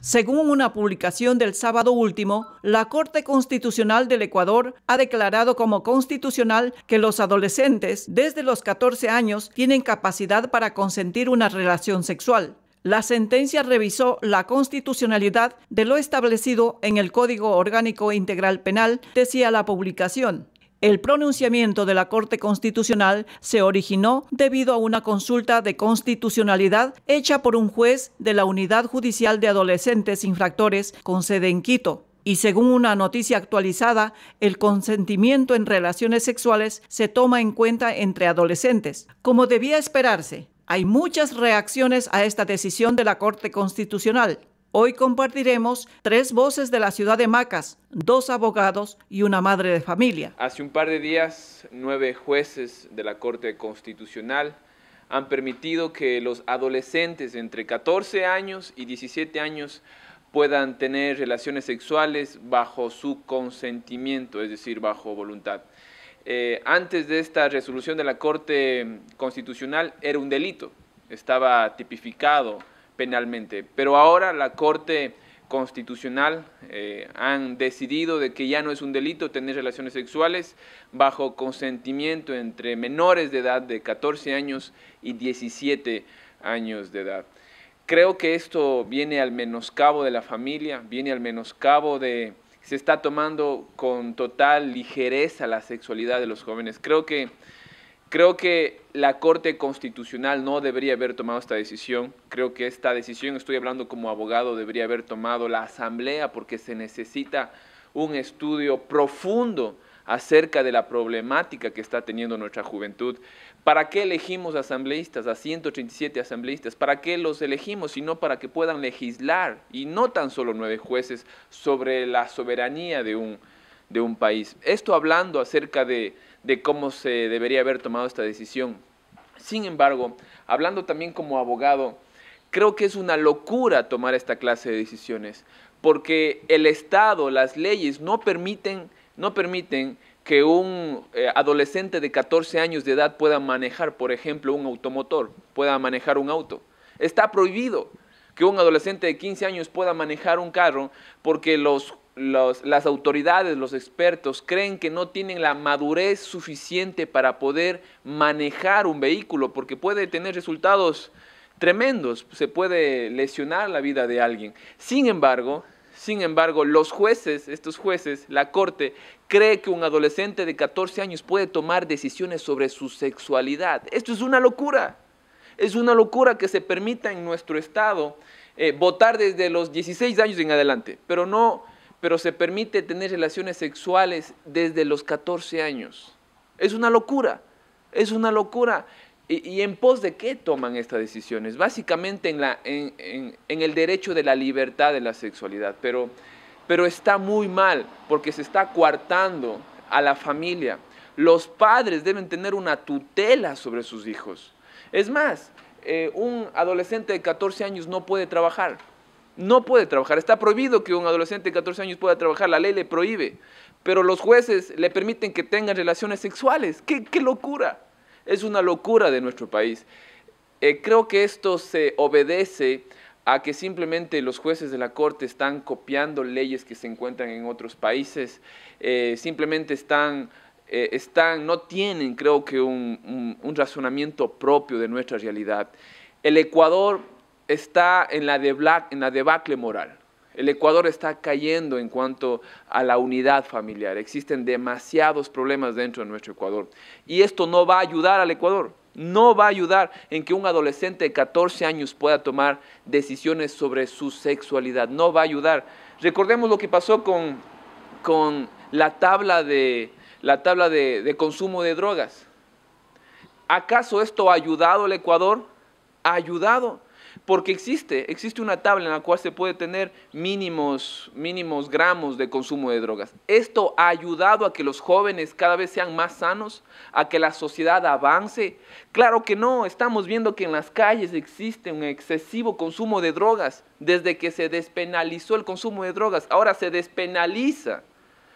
Según una publicación del sábado último, la Corte Constitucional del Ecuador ha declarado como constitucional que los adolescentes desde los 14 años tienen capacidad para consentir una relación sexual. La sentencia revisó la constitucionalidad de lo establecido en el Código Orgánico Integral Penal, decía la publicación. El pronunciamiento de la Corte Constitucional se originó debido a una consulta de constitucionalidad hecha por un juez de la Unidad Judicial de Adolescentes Infractores con sede en Quito. Y según una noticia actualizada, el consentimiento en relaciones sexuales se toma en cuenta entre adolescentes. Como debía esperarse, hay muchas reacciones a esta decisión de la Corte Constitucional. Hoy compartiremos tres voces de la ciudad de Macas, dos abogados y una madre de familia. Hace un par de días, nueve jueces de la Corte Constitucional han permitido que los adolescentes entre 14 años y 17 años puedan tener relaciones sexuales bajo su consentimiento, es decir, bajo voluntad. Eh, antes de esta resolución de la Corte Constitucional era un delito, estaba tipificado penalmente. Pero ahora la Corte Constitucional eh, han decidido de que ya no es un delito tener relaciones sexuales bajo consentimiento entre menores de edad de 14 años y 17 años de edad. Creo que esto viene al menoscabo de la familia, viene al menoscabo de... Se está tomando con total ligereza la sexualidad de los jóvenes. Creo que Creo que la Corte Constitucional no debería haber tomado esta decisión. Creo que esta decisión, estoy hablando como abogado, debería haber tomado la Asamblea porque se necesita un estudio profundo acerca de la problemática que está teniendo nuestra juventud. ¿Para qué elegimos asambleístas, a 187 asambleístas? ¿Para qué los elegimos? Si no para que puedan legislar, y no tan solo nueve jueces, sobre la soberanía de un, de un país. Esto hablando acerca de, de cómo se debería haber tomado esta decisión. Sin embargo, hablando también como abogado, creo que es una locura tomar esta clase de decisiones, porque el Estado, las leyes no permiten, no permiten que un eh, adolescente de 14 años de edad pueda manejar, por ejemplo, un automotor, pueda manejar un auto. Está prohibido que un adolescente de 15 años pueda manejar un carro porque los las autoridades, los expertos creen que no tienen la madurez suficiente para poder manejar un vehículo, porque puede tener resultados tremendos, se puede lesionar la vida de alguien. Sin embargo, sin embargo, los jueces, estos jueces, la corte, cree que un adolescente de 14 años puede tomar decisiones sobre su sexualidad. Esto es una locura. Es una locura que se permita en nuestro Estado eh, votar desde los 16 años en adelante, pero no pero se permite tener relaciones sexuales desde los 14 años. Es una locura, es una locura. ¿Y, en pos de qué toman estas decisiones? Básicamente en, el derecho de la libertad de la sexualidad, pero, está muy mal porque se está coartando a la familia. Los padres deben tener una tutela sobre sus hijos. Es más, eh, un adolescente de 14 años no puede trabajar no puede trabajar. Está prohibido que un adolescente de 14 años pueda trabajar, la ley le prohíbe, pero los jueces le permiten que tengan relaciones sexuales. ¡Qué, locura! Es una locura de nuestro país. Eh, creo que esto se obedece a que simplemente los jueces de la corte están copiando leyes que se encuentran en otros países, eh, simplemente están, eh, están, no tienen creo que un, un razonamiento propio de nuestra realidad. El Ecuador está en la, la debacle moral. El Ecuador está cayendo en cuanto a la unidad familiar. Existen demasiados problemas dentro de nuestro Ecuador. Y esto no va a ayudar al Ecuador. No va a ayudar en que un adolescente de 14 años pueda tomar decisiones sobre su sexualidad. No va a ayudar. Recordemos lo que pasó con, con la tabla, de, la tabla de consumo de drogas. ¿Acaso esto ha ayudado al Ecuador? Ha ayudado porque existe, existe una tabla en la cual se puede tener mínimos, mínimos gramos de consumo de drogas. Esto ha ayudado a que los jóvenes cada vez sean más sanos, a que la sociedad avance. Claro que no, estamos viendo que en las calles existe un excesivo consumo de drogas. Desde que se despenalizó el consumo de drogas, ahora se despenaliza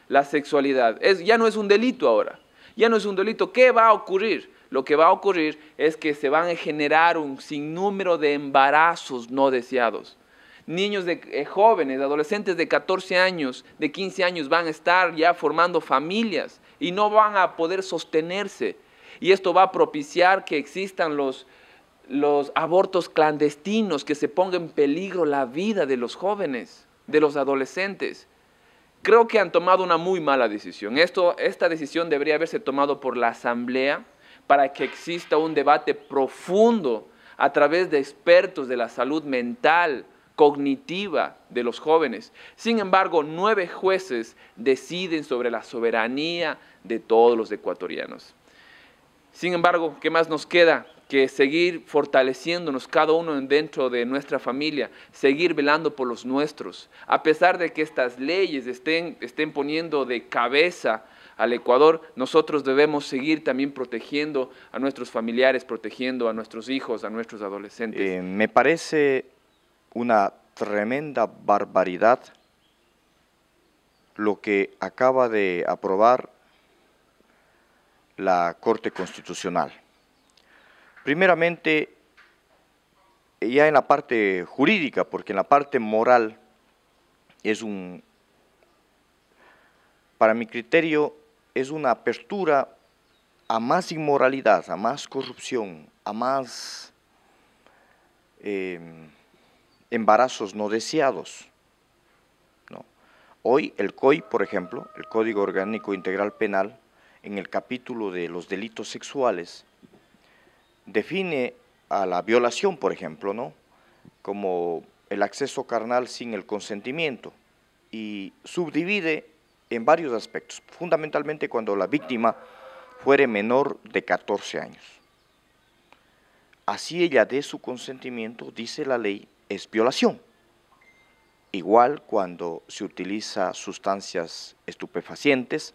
la sexualidad. ya no es un delito ahora, ya no es un delito. ¿Qué va a ocurrir? lo que va a ocurrir es que se van a generar un sinnúmero de embarazos no deseados. Niños eh, jóvenes, adolescentes de 14 años, de 15 años van a estar ya formando familias y no van a poder sostenerse. Y esto va a propiciar que existan los, los abortos clandestinos, que se ponga en peligro la vida de los jóvenes, de los adolescentes. Creo que han tomado una muy mala decisión. Esto, esta decisión debería haberse tomado por la Asamblea, para que exista un debate profundo a través de expertos de la salud mental, cognitiva de los jóvenes. Sin embargo, nueve jueces deciden sobre la soberanía de todos los ecuatorianos. Sin embargo, ¿qué más nos queda? que seguir fortaleciéndonos cada uno dentro de nuestra familia, seguir velando por los nuestros, a pesar de que estas leyes estén, estén poniendo de cabeza al Ecuador, nosotros debemos seguir también protegiendo a nuestros familiares, protegiendo a nuestros hijos, a nuestros adolescentes. Eh, me parece una tremenda barbaridad lo que acaba de aprobar la Corte Constitucional. Primeramente, ya en la parte jurídica, porque en la parte moral es un, para mi criterio, es una apertura a más inmoralidad, a más corrupción, a más em, embarazos no deseados. Hoy el COI, por ejemplo, el Código Orgánico Integral Penal, en el capítulo de los delitos sexuales, define a la violación, por ejemplo, ¿no? como el acceso carnal sin el consentimiento y subdivide en varios aspectos, fundamentalmente cuando la víctima fuere menor de 14 años. Así ella dé su consentimiento, dice la ley, es violación. Igual cuando se utiliza sustancias estupefacientes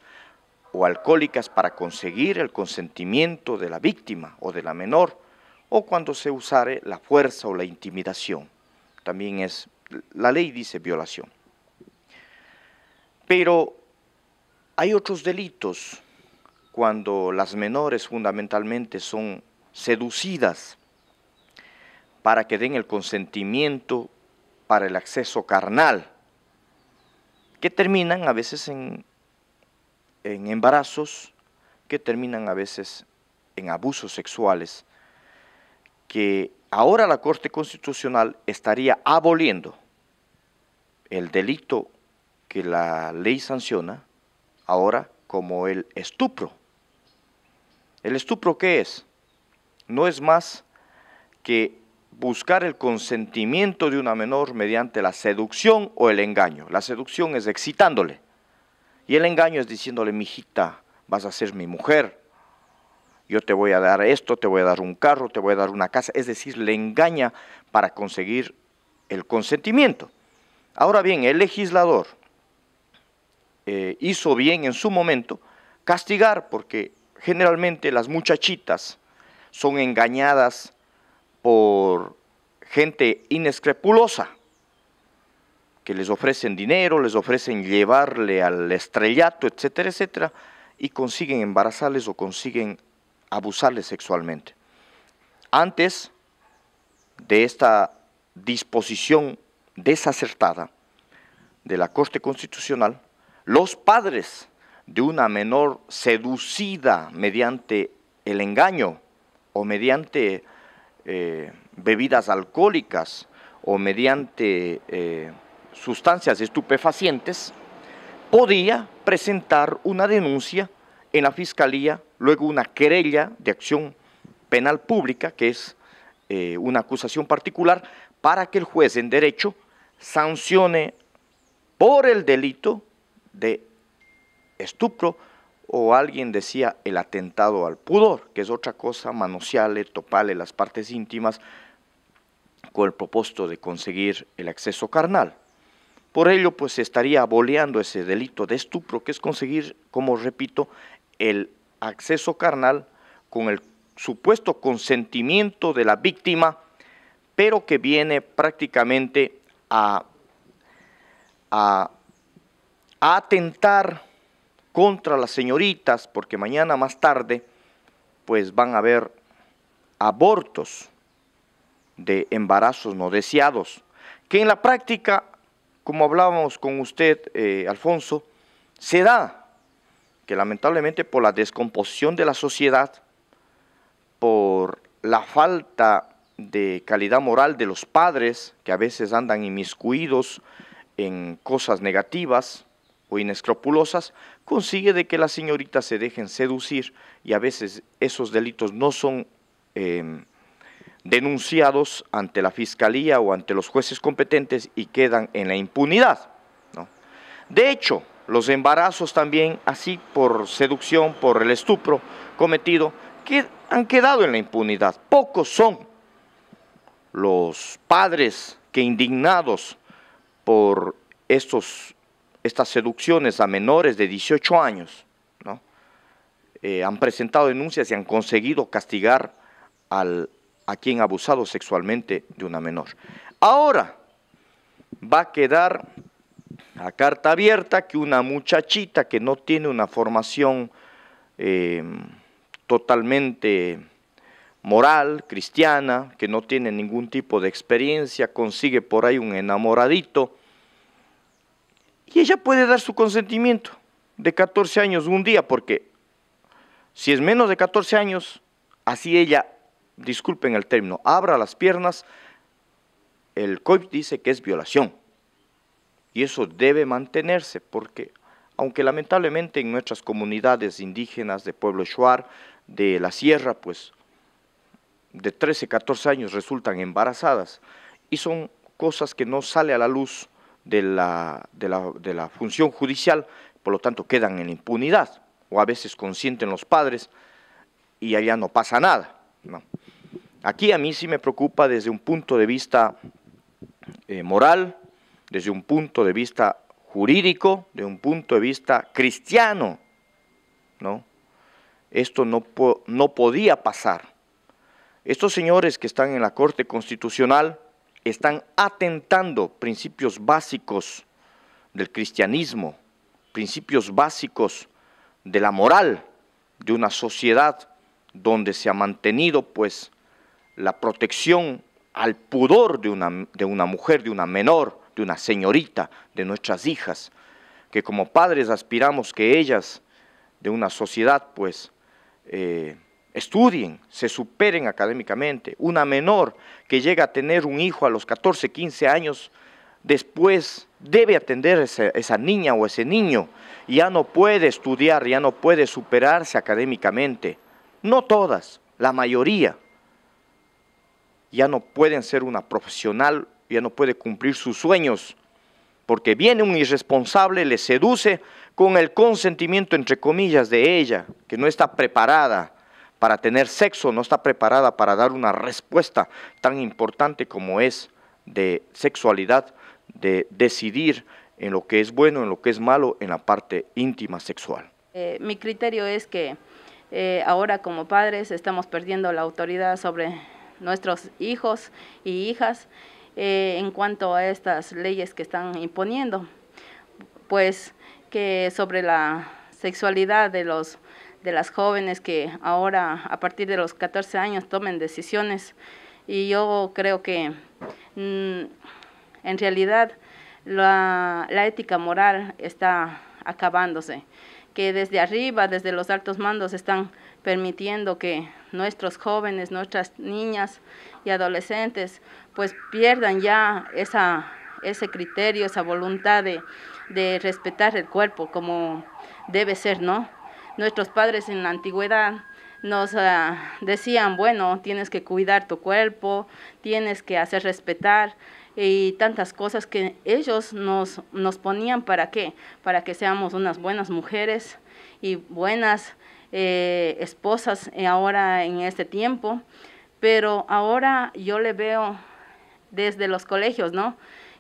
o alcohólicas para conseguir el consentimiento de la víctima o de la menor, o cuando se usare la fuerza o la intimidación. También es, la ley dice violación. Pero hay otros delitos cuando las menores fundamentalmente son seducidas para que den el consentimiento para el acceso carnal, que terminan a veces en, en embarazos, que terminan a veces en abusos sexuales, que ahora la Corte Constitucional estaría aboliendo el delito que la ley sanciona ahora como el estupro. ¿El estupro qué es? No es más que buscar el consentimiento de una menor mediante la seducción o el engaño. La seducción es excitándole y el engaño es diciéndole, mijita, vas a ser mi mujer, yo te voy a dar esto, te voy a dar un carro, te voy a dar una casa. Es decir, le engaña para conseguir el consentimiento. Ahora bien, el legislador eh, hizo bien en su momento castigar, porque generalmente las muchachitas son engañadas por gente inescrupulosa, que les ofrecen dinero, les ofrecen llevarle al estrellato, etcétera, etcétera, y consiguen embarazarles o consiguen abusarles sexualmente. Antes de esta disposición desacertada de la Corte Constitucional, los padres de una menor seducida mediante el engaño o mediante eh, bebidas alcohólicas o mediante eh, sustancias estupefacientes, podía presentar una denuncia en la Fiscalía, luego una querella de acción penal pública, que es eh, una acusación particular, para que el juez en derecho sancione por el delito de estupro o alguien decía el atentado al pudor, que es otra cosa, manosearle, toparle las partes íntimas con el propósito de conseguir el acceso carnal. Por ello, pues se estaría aboleando ese delito de estupro, que es conseguir, como repito, el acceso carnal con el supuesto consentimiento de la víctima, pero que viene prácticamente a, a a atentar contra las señoritas, porque mañana más tarde, pues van a haber abortos de embarazos no deseados, que en la práctica, como hablábamos con usted, eh, Alfonso, se da que lamentablemente por la descomposición de la sociedad, por la falta de calidad moral de los padres, que a veces andan inmiscuidos en cosas negativas, o inescrupulosas, consigue de que las señoritas se dejen seducir y a veces esos delitos no son em, denunciados ante la fiscalía o ante los jueces competentes y quedan en la impunidad. De hecho, los embarazos también, así por seducción, por el estupro cometido, que han quedado en la impunidad. Pocos son los padres que indignados por estos estas seducciones a menores de 18 años, ¿no? Eh, han presentado denuncias y han conseguido castigar a quien ha abusado sexualmente de una menor. Ahora va a quedar a carta abierta que una muchachita que no tiene una formación eh, totalmente moral, cristiana, que no tiene ningún tipo de experiencia, consigue por ahí un enamoradito, y ella puede dar su consentimiento de 14 años un día, porque si es menos de 14 años, así ella, disculpen el término, abra las piernas, el COIP dice que es violación. Y eso debe mantenerse, porque aunque lamentablemente en nuestras comunidades indígenas de Pueblo Shuar, de la sierra, pues de 13, 14 años resultan embarazadas y son cosas que no sale a la luz de la, de la, función judicial, por lo tanto quedan en impunidad, o a veces consienten los padres y allá no pasa nada. Aquí a mí sí me preocupa desde un punto de vista eh, moral, desde un punto de vista jurídico, desde un punto de vista cristiano, ¿no? Esto no, no podía pasar. Estos señores que están en la Corte Constitucional están atentando principios básicos del cristianismo, principios básicos de la moral de una sociedad donde se ha mantenido pues la protección al pudor de una, de una mujer, de una menor, de una señorita, de nuestras hijas, que como padres aspiramos que ellas de una sociedad pues eh, estudien, se superen académicamente. Una menor que llega a tener un hijo a los 14, 15 años, después debe atender a esa, esa, niña o ese niño. Ya no puede estudiar, ya no puede superarse académicamente. No todas, la mayoría. Ya no pueden ser una profesional, ya no puede cumplir sus sueños. Porque viene un irresponsable, le seduce con el consentimiento, entre comillas, de ella, que no está preparada para tener sexo no está preparada para dar una respuesta tan importante como es de sexualidad, de decidir en lo que es bueno, en lo que es malo, en la parte íntima sexual. Eh, mi criterio es que eh, ahora como padres estamos perdiendo la autoridad sobre nuestros hijos y hijas eh, en cuanto a estas leyes que están imponiendo, pues que sobre la sexualidad de los de las jóvenes que ahora a partir de los 14 años tomen decisiones. Y yo creo que mm, en realidad la, ética moral está acabándose, que desde arriba, desde los altos mandos, están permitiendo que nuestros jóvenes, nuestras niñas y adolescentes, pues pierdan ya esa, ese criterio, esa voluntad de, de respetar el cuerpo como debe ser, ¿no? nuestros padres en la antigüedad nos ah, decían, bueno, tienes que cuidar tu cuerpo, tienes que hacer respetar y tantas cosas que ellos nos, nos ponían para qué, para que seamos unas buenas mujeres y buenas eh, esposas eh, ahora en este tiempo. Pero ahora yo le veo desde los colegios, ¿no?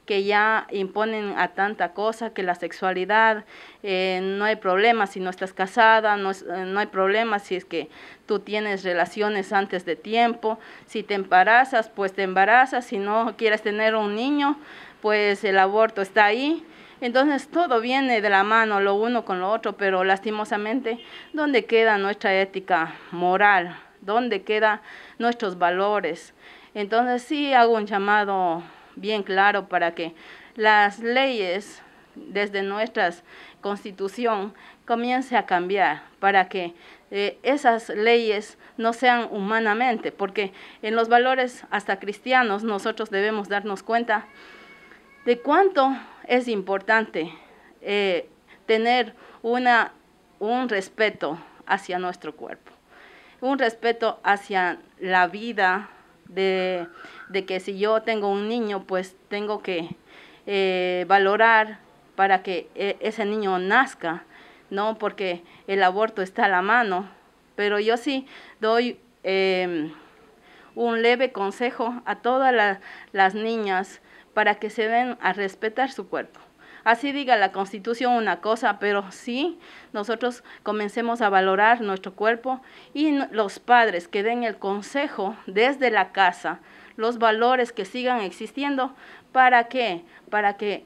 que ya imponen a tanta cosa, que la sexualidad, eh, no hay problema si no estás casada, no, eh, no hay problema si es que tú tienes relaciones antes de tiempo, si te embarazas, pues te embarazas, si no quieres tener un niño, pues el aborto está ahí. Entonces todo viene de la mano, lo uno con lo otro, pero lastimosamente, ¿dónde queda nuestra ética moral? ¿Dónde quedan nuestros valores? Entonces sí hago un llamado bien claro para que las leyes desde nuestra constitución comience a cambiar para que eh, esas leyes no sean humanamente, porque en los valores hasta cristianos nosotros debemos darnos cuenta de cuánto es importante eh, tener una, un respeto hacia nuestro cuerpo, un respeto hacia la vida, de, de que si yo tengo un niño, pues tengo que eh, valorar para que e, ese niño nazca, ¿no? Porque el aborto está a la mano. Pero yo sí doy em, un leve consejo a todas las niñas para que se den a respetar su cuerpo. Así diga la constitución una cosa, pero sí nosotros comencemos a valorar nuestro cuerpo y los padres que den el consejo desde la casa, los valores que sigan existiendo, ¿para qué? Para que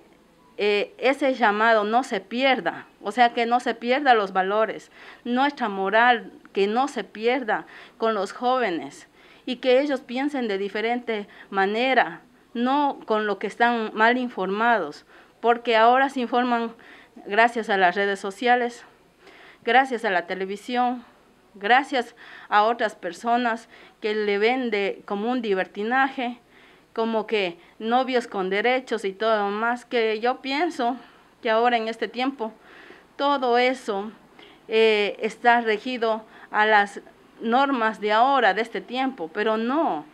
eh, ese llamado no se pierda, o sea, que no se pierda los valores, nuestra moral, que no se pierda con los jóvenes y que ellos piensen de diferente manera, no con lo que están mal informados, porque ahora se informan gracias a las redes sociales, gracias a la televisión, gracias a otras personas que le venden como un divertinaje, como que novios con derechos y todo más, que yo pienso que ahora en este tiempo todo eso eh, está regido a las normas de ahora, de este tiempo, pero no,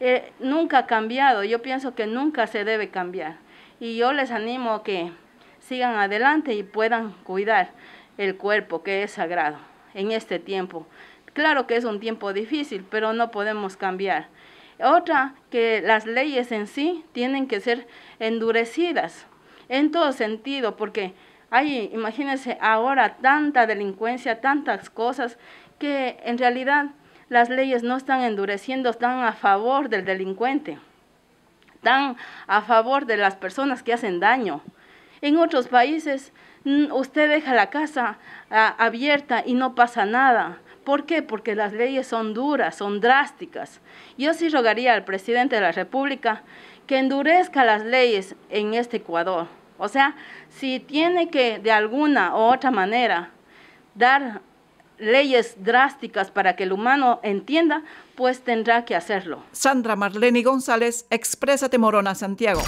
eh, nunca ha cambiado, yo pienso que nunca se debe cambiar y yo les animo a que sigan adelante y puedan cuidar el cuerpo que es sagrado en este tiempo. Claro que es un tiempo difícil, pero no podemos cambiar. Otra, que las leyes en sí tienen que ser endurecidas en todo sentido, porque hay, imagínense ahora tanta delincuencia, tantas cosas que en realidad las leyes no están endureciendo, están a favor del delincuente están a favor de las personas que hacen daño. En otros países mm, usted deja la casa ah, abierta y no pasa nada. ¿Por qué? Porque las leyes son duras, son drásticas. Yo sí rogaría al presidente de la República que endurezca las leyes en este Ecuador. O sea, si tiene que de alguna u otra manera dar leyes drásticas para que el humano entienda, pues tendrá que hacerlo. Sandra Marlene González, Exprésate Morona, Santiago.